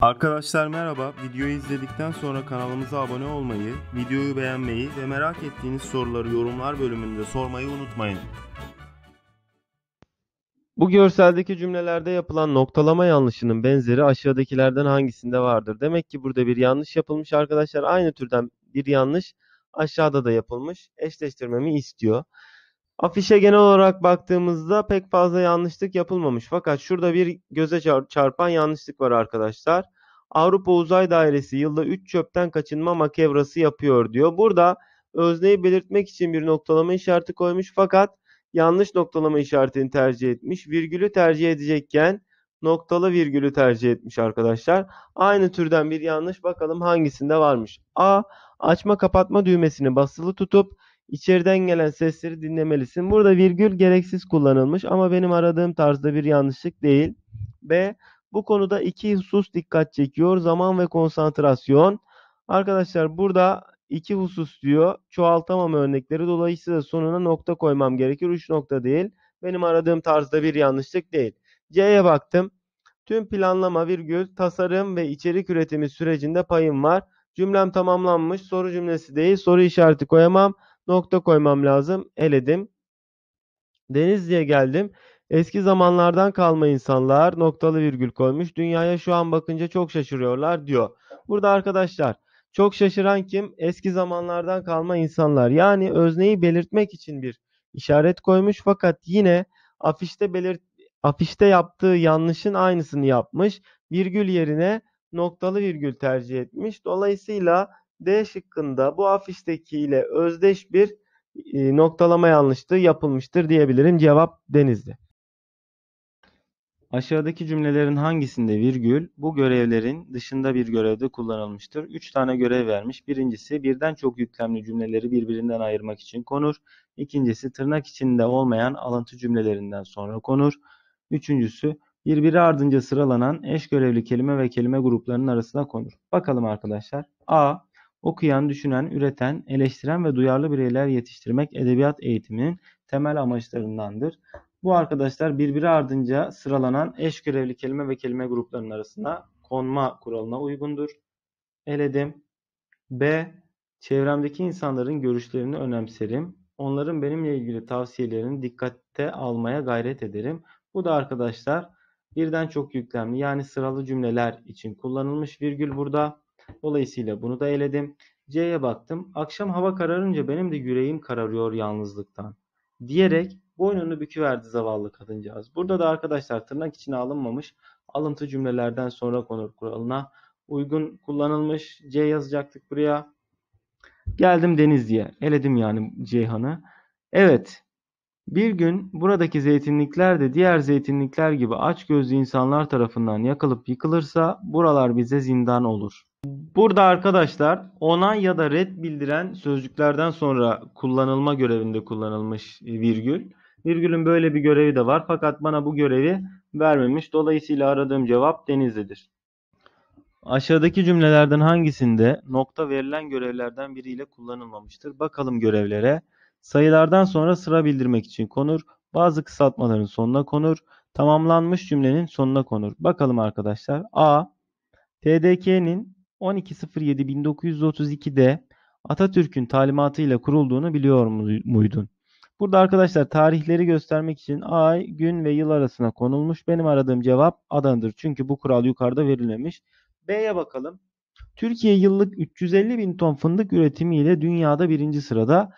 Arkadaşlar merhaba. Videoyu izledikten sonra kanalımıza abone olmayı, videoyu beğenmeyi ve merak ettiğiniz soruları yorumlar bölümünde sormayı unutmayın. Bu görseldeki cümlelerde yapılan noktalama yanlışının benzeri aşağıdakilerden hangisinde vardır? Demek ki burada bir yanlış yapılmış arkadaşlar. Aynı türden bir yanlış aşağıda da yapılmış. Eşleştirmemi istiyor. Afişe genel olarak baktığımızda pek fazla yanlışlık yapılmamış. Fakat şurada bir göze çarpan yanlışlık var arkadaşlar. Avrupa Uzay Dairesi yılda 3 çöpten kaçınma makevrası yapıyor diyor. Burada özneyi belirtmek için bir noktalama işareti koymuş fakat yanlış noktalama işaretini tercih etmiş. Virgülü tercih edecekken noktalı virgülü tercih etmiş arkadaşlar. Aynı türden bir yanlış bakalım hangisinde varmış. A. Açma kapatma düğmesini basılı tutup İçeriden gelen sesleri dinlemelisin. Burada virgül gereksiz kullanılmış ama benim aradığım tarzda bir yanlışlık değil. B. Bu konuda iki husus dikkat çekiyor. Zaman ve konsantrasyon. Arkadaşlar burada iki husus diyor. Çoğaltamam örnekleri. Dolayısıyla sonuna nokta koymam gerekir. Üç nokta değil. Benim aradığım tarzda bir yanlışlık değil. C'ye baktım. Tüm planlama virgül tasarım ve içerik üretimi sürecinde payım var. Cümlem tamamlanmış. Soru cümlesi değil. Soru işareti koyamam nokta koymam lazım. Eledim. Denizli'ye geldim. Eski zamanlardan kalma insanlar noktalı virgül koymuş. Dünyaya şu an bakınca çok şaşırıyorlar diyor. Burada arkadaşlar çok şaşıran kim? Eski zamanlardan kalma insanlar. Yani özneyi belirtmek için bir işaret koymuş fakat yine afişte belirt afişte yaptığı yanlışın aynısını yapmış. Virgül yerine noktalı virgül tercih etmiş. Dolayısıyla D şıkkında bu afiştekiyle özdeş bir e, noktalama yanlışlığı yapılmıştır diyebilirim. Cevap Denizli. Aşağıdaki cümlelerin hangisinde virgül bu görevlerin dışında bir görevde kullanılmıştır? 3 tane görev vermiş. Birincisi birden çok yüklemli cümleleri birbirinden ayırmak için konur. İkincisi tırnak içinde olmayan alıntı cümlelerinden sonra konur. Üçüncüsü birbiri ardınca sıralanan eş görevli kelime ve kelime gruplarının arasına konur. Bakalım arkadaşlar. A. Okuyan, düşünen, üreten, eleştiren ve duyarlı bireyler yetiştirmek edebiyat eğitiminin temel amaçlarındandır. Bu arkadaşlar birbiri ardınca sıralanan eş görevli kelime ve kelime gruplarının arasında konma kuralına uygundur. Eledim. B. Çevremdeki insanların görüşlerini önemserim. Onların benimle ilgili tavsiyelerini dikkate almaya gayret ederim. Bu da arkadaşlar birden çok yüklemli yani sıralı cümleler için kullanılmış virgül burada. Dolayısıyla bunu da eledim. C'ye baktım. Akşam hava kararınca benim de yüreğim kararıyor yalnızlıktan. Diyerek boynunu büküverdi zavallı kadıncağız. Burada da arkadaşlar tırnak içine alınmamış alıntı cümlelerden sonra konur kuralına uygun kullanılmış. C yazacaktık buraya. Geldim Denizli'ye. Eledim yani Ceyhan'ı. Evet. Bir gün buradaki zeytinlikler de diğer zeytinlikler gibi açgözlü insanlar tarafından yakılıp yıkılırsa buralar bize zindan olur. Burada arkadaşlar ona ya da red bildiren sözcüklerden sonra kullanılma görevinde kullanılmış e, virgül. Virgülün böyle bir görevi de var fakat bana bu görevi vermemiş. Dolayısıyla aradığım cevap denizlidir. Aşağıdaki cümlelerden hangisinde nokta verilen görevlerden biriyle kullanılmamıştır? Bakalım görevlere. Sayılardan sonra sıra bildirmek için konur. Bazı kısaltmaların sonuna konur. Tamamlanmış cümlenin sonuna konur. Bakalım arkadaşlar. A. TDK'nin 12.07.1932'de Atatürk'ün talimatıyla kurulduğunu biliyor muydun? Burada arkadaşlar tarihleri göstermek için ay, gün ve yıl arasına konulmuş. Benim aradığım cevap Adan'dır. Çünkü bu kural yukarıda verilmemiş. B'ye bakalım. Türkiye yıllık 350 bin ton fındık üretimiyle dünyada birinci sırada.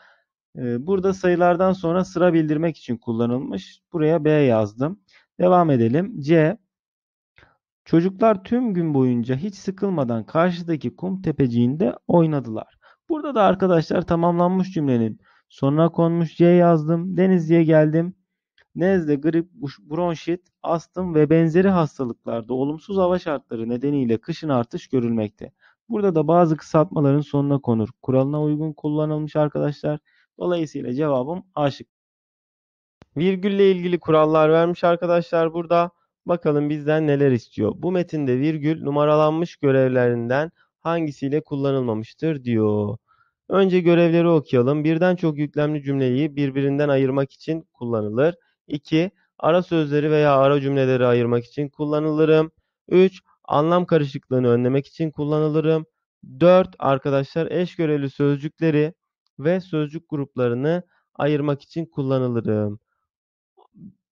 Ee, burada sayılardan sonra sıra bildirmek için kullanılmış. Buraya B yazdım. Devam edelim. C. Çocuklar tüm gün boyunca hiç sıkılmadan karşıdaki kum tepeciğinde oynadılar. Burada da arkadaşlar tamamlanmış cümlenin sonuna konmuş C yazdım, Denizli'ye geldim. Nezle, grip, bronşit, astım ve benzeri hastalıklarda olumsuz hava şartları nedeniyle kışın artış görülmekte. Burada da bazı kısaltmaların sonuna konur. Kuralına uygun kullanılmış arkadaşlar. Dolayısıyla cevabım A Virgülle ilgili kurallar vermiş arkadaşlar burada. Bakalım bizden neler istiyor. Bu metinde virgül numaralanmış görevlerinden hangisiyle kullanılmamıştır diyor. Önce görevleri okuyalım. Birden çok yüklemli cümleyi birbirinden ayırmak için kullanılır. 2. Ara sözleri veya ara cümleleri ayırmak için kullanılırım. 3. Anlam karışıklığını önlemek için kullanılırım. 4. Arkadaşlar eş görevli sözcükleri ve sözcük gruplarını ayırmak için kullanılırım.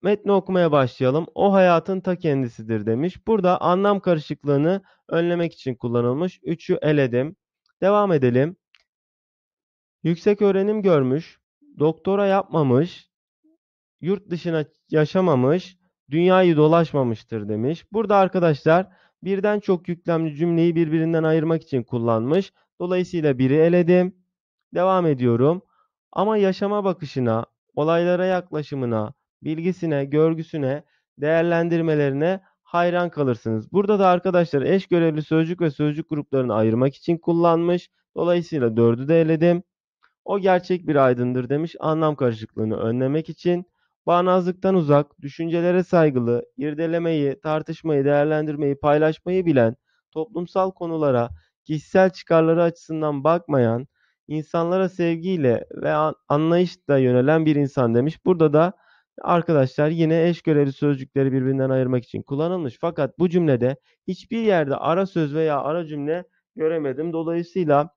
Metni okumaya başlayalım. O hayatın ta kendisidir demiş. Burada anlam karışıklığını önlemek için kullanılmış. Üçü eledim. Devam edelim. Yüksek öğrenim görmüş, doktora yapmamış, yurt dışına yaşamamış, dünyayı dolaşmamıştır demiş. Burada arkadaşlar birden çok yüklemli cümleyi birbirinden ayırmak için kullanmış. Dolayısıyla biri eledim. Devam ediyorum. Ama yaşama bakışına, olaylara yaklaşımına, bilgisine, görgüsüne, değerlendirmelerine hayran kalırsınız. Burada da arkadaşlar eş görevli sözcük ve sözcük gruplarını ayırmak için kullanmış. Dolayısıyla dördü de eledim. O gerçek bir aydındır demiş anlam karışıklığını önlemek için. Bağnazlıktan uzak, düşüncelere saygılı, irdelemeyi, tartışmayı, değerlendirmeyi, paylaşmayı bilen, toplumsal konulara, kişisel çıkarları açısından bakmayan, insanlara sevgiyle ve anlayışla yönelen bir insan demiş. Burada da Arkadaşlar yine eş görevli sözcükleri birbirinden ayırmak için kullanılmış. Fakat bu cümlede hiçbir yerde ara söz veya ara cümle göremedim. Dolayısıyla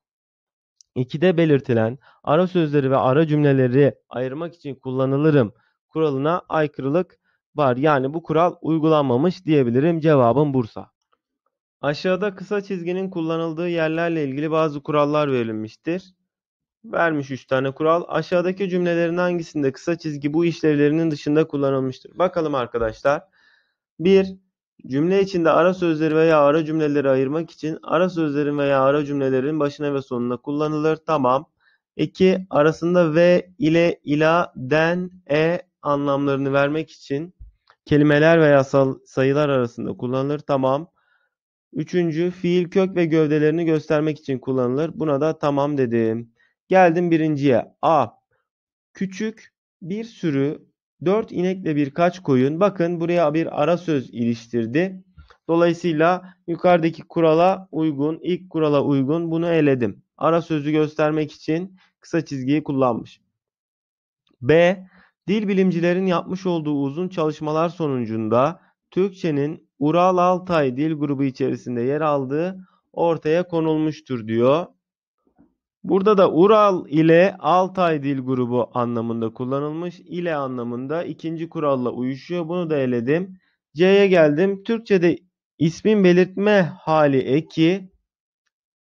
2'de belirtilen ara sözleri ve ara cümleleri ayırmak için kullanılırım kuralına aykırılık var. Yani bu kural uygulanmamış diyebilirim. Cevabım Bursa. Aşağıda kısa çizginin kullanıldığı yerlerle ilgili bazı kurallar verilmiştir vermiş 3 tane kural. Aşağıdaki cümlelerin hangisinde kısa çizgi bu işlevlerinin dışında kullanılmıştır? Bakalım arkadaşlar. 1. Cümle içinde ara sözleri veya ara cümleleri ayırmak için ara sözlerin veya ara cümlelerin başına ve sonuna kullanılır. Tamam. 2. Arasında ve ile ila den e anlamlarını vermek için kelimeler veya sayılar arasında kullanılır. Tamam. Üçüncü fiil kök ve gövdelerini göstermek için kullanılır. Buna da tamam dedim. Geldim birinciye. A. Küçük bir sürü 4 inekle birkaç koyun. Bakın buraya bir ara söz iliştirdi. Dolayısıyla yukarıdaki kurala uygun, ilk kurala uygun bunu eledim. Ara sözü göstermek için kısa çizgiyi kullanmış. B. Dil bilimcilerin yapmış olduğu uzun çalışmalar sonucunda Türkçenin Ural Altay dil grubu içerisinde yer aldığı ortaya konulmuştur diyor. Burada da Ural ile Altay dil grubu anlamında kullanılmış. ile anlamında ikinci kuralla uyuşuyor. Bunu da eledim. C'ye geldim. Türkçe'de ismin belirtme hali eki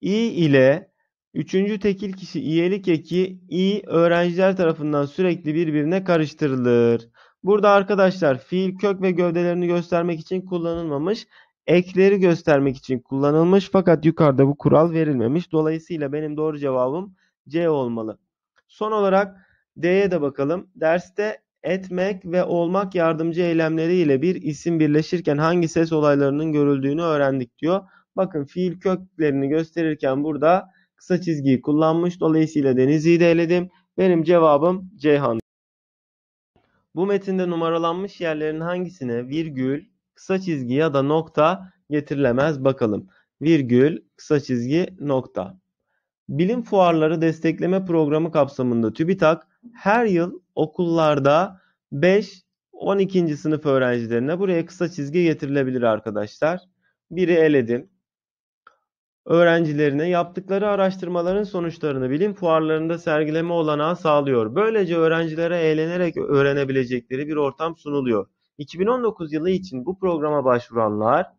i ile üçüncü tekil kişi iyelik eki i öğrenciler tarafından sürekli birbirine karıştırılır. Burada arkadaşlar fiil kök ve gövdelerini göstermek için kullanılmamış ekleri göstermek için kullanılmış fakat yukarıda bu kural verilmemiş. Dolayısıyla benim doğru cevabım C olmalı. Son olarak D'ye de bakalım. Derste etmek ve olmak yardımcı eylemleri ile bir isim birleşirken hangi ses olaylarının görüldüğünü öğrendik diyor. Bakın fiil köklerini gösterirken burada kısa çizgiyi kullanmış. Dolayısıyla Denizli'yi de eledim. Benim cevabım Ceyhan. Bu metinde numaralanmış yerlerin hangisine virgül, kısa çizgi ya da nokta getirilemez bakalım. Virgül, kısa çizgi, nokta. Bilim fuarları destekleme programı kapsamında TÜBİTAK her yıl okullarda 5 12. sınıf öğrencilerine buraya kısa çizgi getirilebilir arkadaşlar. Biri eledim. Öğrencilerine yaptıkları araştırmaların sonuçlarını bilim fuarlarında sergileme olanağı sağlıyor. Böylece öğrencilere eğlenerek öğrenebilecekleri bir ortam sunuluyor. 2019 yılı için bu programa başvuranlar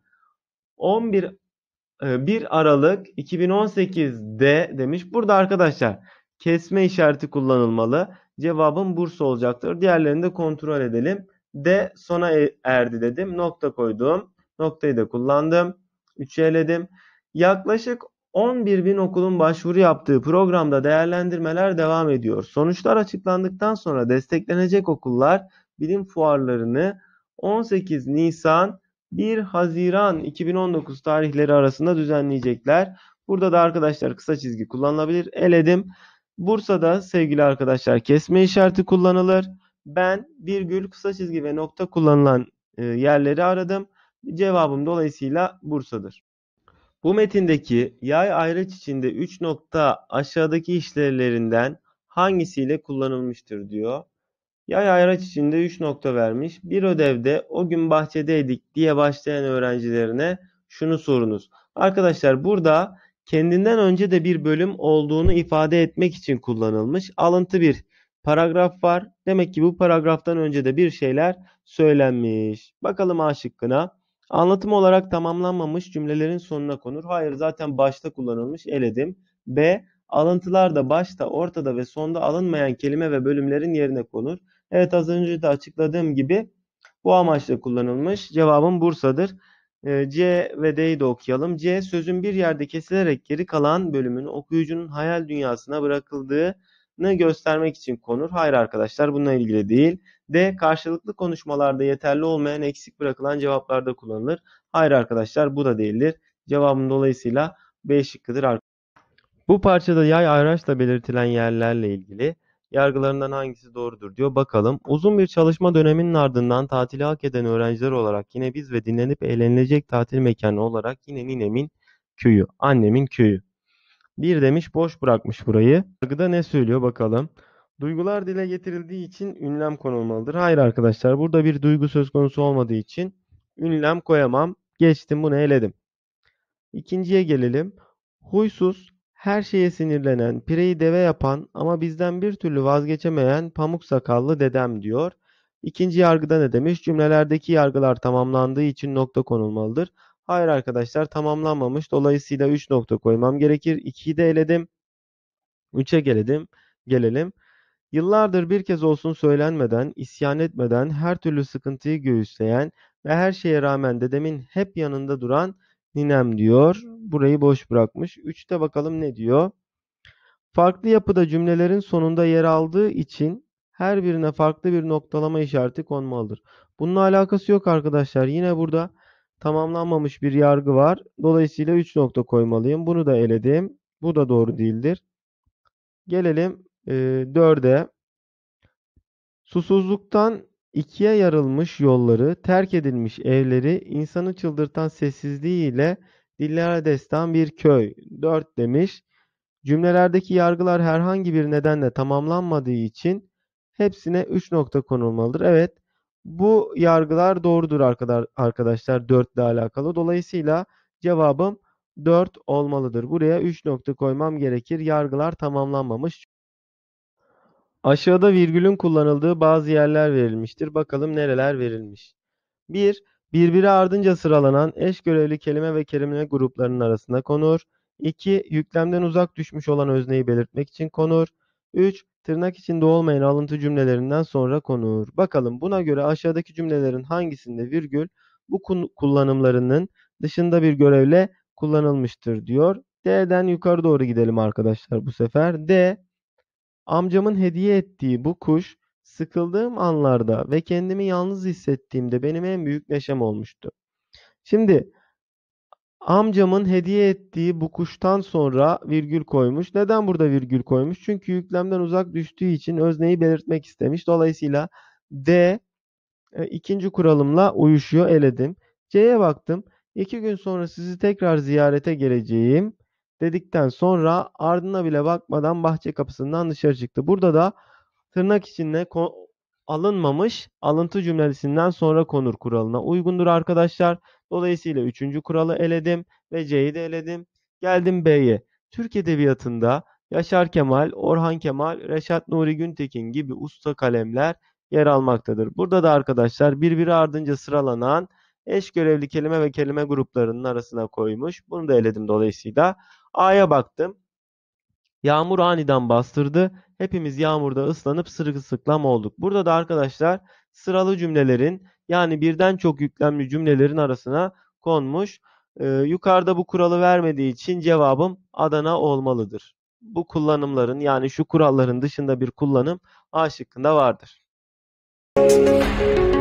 11 1 e, Aralık 2018'de demiş. Burada arkadaşlar kesme işareti kullanılmalı. cevabın Bursa olacaktır. Diğerlerini de kontrol edelim. D sona e, erdi dedim. Nokta koydum. Noktayı da kullandım. 3'ü eledim. Yaklaşık 11 bin okulun başvuru yaptığı programda değerlendirmeler devam ediyor. Sonuçlar açıklandıktan sonra desteklenecek okullar bilim fuarlarını 18 Nisan 1 Haziran 2019 tarihleri arasında düzenleyecekler. Burada da arkadaşlar kısa çizgi kullanılabilir. Eledim. Bursa'da sevgili arkadaşlar kesme işareti kullanılır. Ben virgül kısa çizgi ve nokta kullanılan e, yerleri aradım. Cevabım dolayısıyla Bursa'dır. Bu metindeki yay ayraç içinde 3 nokta aşağıdaki işlevlerinden hangisiyle kullanılmıştır diyor. Yay ayraç içinde 3 nokta vermiş. Bir ödevde o gün bahçedeydik diye başlayan öğrencilerine şunu sorunuz. Arkadaşlar burada kendinden önce de bir bölüm olduğunu ifade etmek için kullanılmış alıntı bir paragraf var. Demek ki bu paragraftan önce de bir şeyler söylenmiş. Bakalım A şıkkına. Anlatım olarak tamamlanmamış cümlelerin sonuna konur. Hayır zaten başta kullanılmış eledim. B. Alıntılar da başta, ortada ve sonda alınmayan kelime ve bölümlerin yerine konur. Evet az önce de açıkladığım gibi bu amaçla kullanılmış. Cevabım Bursa'dır. Ee, C ve D'yi de okuyalım. C sözün bir yerde kesilerek geri kalan bölümün okuyucunun hayal dünyasına bırakıldığını göstermek için konur. Hayır arkadaşlar bununla ilgili değil. D karşılıklı konuşmalarda yeterli olmayan eksik bırakılan cevaplarda kullanılır. Hayır arkadaşlar bu da değildir. Cevabım dolayısıyla B şıkkıdır. Bu parçada yay ayraçla belirtilen yerlerle ilgili yargılarından hangisi doğrudur diyor. Bakalım. Uzun bir çalışma döneminin ardından tatili hak eden öğrenciler olarak yine biz ve dinlenip eğlenilecek tatil mekanı olarak yine ninemin köyü, annemin köyü. Bir demiş boş bırakmış burayı. Yargıda ne söylüyor bakalım. Duygular dile getirildiği için ünlem konulmalıdır. Hayır arkadaşlar burada bir duygu söz konusu olmadığı için ünlem koyamam. Geçtim bunu eledim. İkinciye gelelim. Huysuz her şeye sinirlenen, pireyi deve yapan ama bizden bir türlü vazgeçemeyen pamuk sakallı dedem diyor. İkinci yargıda ne demiş? Cümlelerdeki yargılar tamamlandığı için nokta konulmalıdır. Hayır arkadaşlar tamamlanmamış. Dolayısıyla 3 nokta koymam gerekir. 2'yi de eledim. 3'e gelelim. Gelelim. Yıllardır bir kez olsun söylenmeden, isyan etmeden, her türlü sıkıntıyı göğüsleyen ve her şeye rağmen dedemin hep yanında duran ninem diyor. Burayı boş bırakmış. 3'te bakalım ne diyor? Farklı yapıda cümlelerin sonunda yer aldığı için her birine farklı bir noktalama işareti konmalıdır. Bununla alakası yok arkadaşlar. Yine burada tamamlanmamış bir yargı var. Dolayısıyla 3 nokta koymalıyım. Bunu da eledim. Bu da doğru değildir. Gelelim e, Susuzluktan İkiye yarılmış yolları, terk edilmiş evleri, insanı çıldırtan sessizliğiyle dillere destan bir köy. 4 demiş. Cümlelerdeki yargılar herhangi bir nedenle tamamlanmadığı için hepsine 3 nokta konulmalıdır. Evet bu yargılar doğrudur arkadaşlar 4 ile alakalı. Dolayısıyla cevabım 4 olmalıdır. Buraya 3 nokta koymam gerekir. Yargılar tamamlanmamış. Aşağıda virgülün kullanıldığı bazı yerler verilmiştir. Bakalım nereler verilmiş. 1. Bir, birbiri ardınca sıralanan eş görevli kelime ve kelime gruplarının arasında konur. 2. Yüklemden uzak düşmüş olan özneyi belirtmek için konur. 3. Tırnak içinde olmayan alıntı cümlelerinden sonra konur. Bakalım buna göre aşağıdaki cümlelerin hangisinde virgül bu kullanımlarının dışında bir görevle kullanılmıştır diyor. D'den yukarı doğru gidelim arkadaşlar bu sefer. D Amcamın hediye ettiği bu kuş sıkıldığım anlarda ve kendimi yalnız hissettiğimde benim en büyük neşem olmuştu. Şimdi amcamın hediye ettiği bu kuştan sonra virgül koymuş. Neden burada virgül koymuş? Çünkü yüklemden uzak düştüğü için özneyi belirtmek istemiş. Dolayısıyla D e, ikinci kuralımla uyuşuyor eledim. C'ye baktım. İki gün sonra sizi tekrar ziyarete geleceğim dedikten sonra ardına bile bakmadan bahçe kapısından dışarı çıktı. Burada da tırnak içinde alınmamış alıntı cümlesinden sonra konur kuralına uygundur arkadaşlar. Dolayısıyla 3. kuralı eledim ve C'yi de eledim. Geldim B'ye. Türk Edebiyatı'nda Yaşar Kemal, Orhan Kemal, Reşat Nuri Güntekin gibi usta kalemler yer almaktadır. Burada da arkadaşlar birbiri ardınca sıralanan eş görevli kelime ve kelime gruplarının arasına koymuş. Bunu da eledim dolayısıyla. A'ya baktım. Yağmur aniden bastırdı. Hepimiz yağmurda ıslanıp sırılsıklam olduk. Burada da arkadaşlar sıralı cümlelerin yani birden çok yüklemli cümlelerin arasına konmuş. Ee, yukarıda bu kuralı vermediği için cevabım Adana olmalıdır. Bu kullanımların yani şu kuralların dışında bir kullanım A şıkkında vardır. Müzik